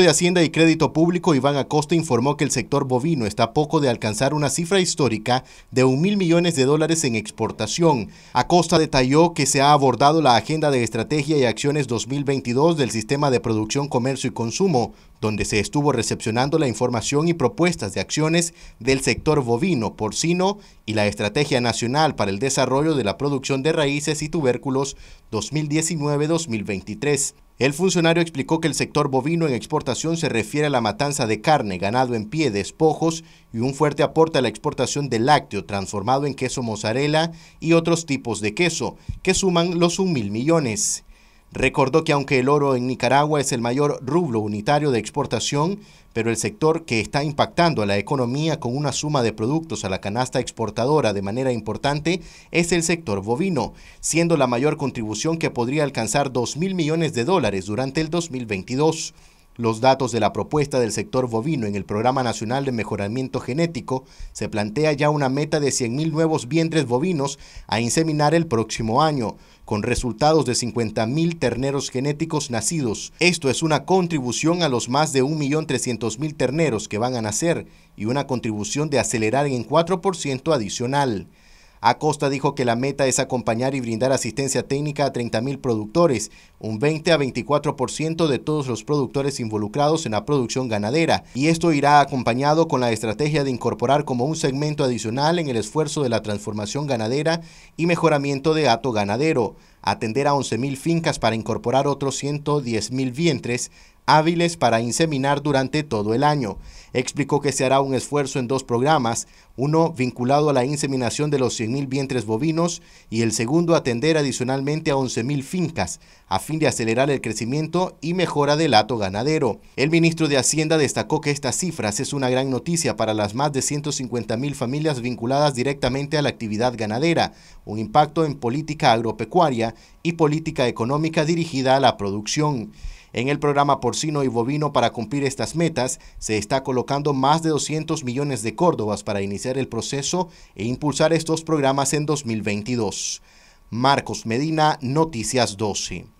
de Hacienda y Crédito Público, Iván Acosta, informó que el sector bovino está a poco de alcanzar una cifra histórica de un mil millones de dólares en exportación. Acosta detalló que se ha abordado la Agenda de Estrategia y Acciones 2022 del Sistema de Producción, Comercio y Consumo, donde se estuvo recepcionando la información y propuestas de acciones del sector bovino, porcino y la Estrategia Nacional para el Desarrollo de la Producción de Raíces y Tubérculos 2019-2023. El funcionario explicó que el sector bovino en exportación se refiere a la matanza de carne, ganado en pie, despojos y un fuerte aporte a la exportación de lácteo transformado en queso mozzarella y otros tipos de queso, que suman los 1.000 millones. Recordó que aunque el oro en Nicaragua es el mayor rublo unitario de exportación, pero el sector que está impactando a la economía con una suma de productos a la canasta exportadora de manera importante es el sector bovino, siendo la mayor contribución que podría alcanzar 2 mil millones de dólares durante el 2022. Los datos de la propuesta del sector bovino en el Programa Nacional de Mejoramiento Genético se plantea ya una meta de 100.000 nuevos vientres bovinos a inseminar el próximo año, con resultados de 50.000 terneros genéticos nacidos. Esto es una contribución a los más de 1.300.000 terneros que van a nacer y una contribución de acelerar en 4% adicional. Acosta dijo que la meta es acompañar y brindar asistencia técnica a 30.000 productores, un 20 a 24% de todos los productores involucrados en la producción ganadera, y esto irá acompañado con la estrategia de incorporar como un segmento adicional en el esfuerzo de la transformación ganadera y mejoramiento de ato ganadero, atender a 11.000 fincas para incorporar otros 110.000 vientres, hábiles para inseminar durante todo el año. Explicó que se hará un esfuerzo en dos programas, uno vinculado a la inseminación de los 100.000 vientres bovinos y el segundo atender adicionalmente a 11.000 fincas, a fin de acelerar el crecimiento y mejora del hato ganadero. El ministro de Hacienda destacó que estas cifras es una gran noticia para las más de 150.000 familias vinculadas directamente a la actividad ganadera, un impacto en política agropecuaria y política económica dirigida a la producción. En el programa porcino y bovino para cumplir estas metas se está colocando más de 200 millones de córdobas para iniciar el proceso e impulsar estos programas en 2022. Marcos Medina, Noticias 12.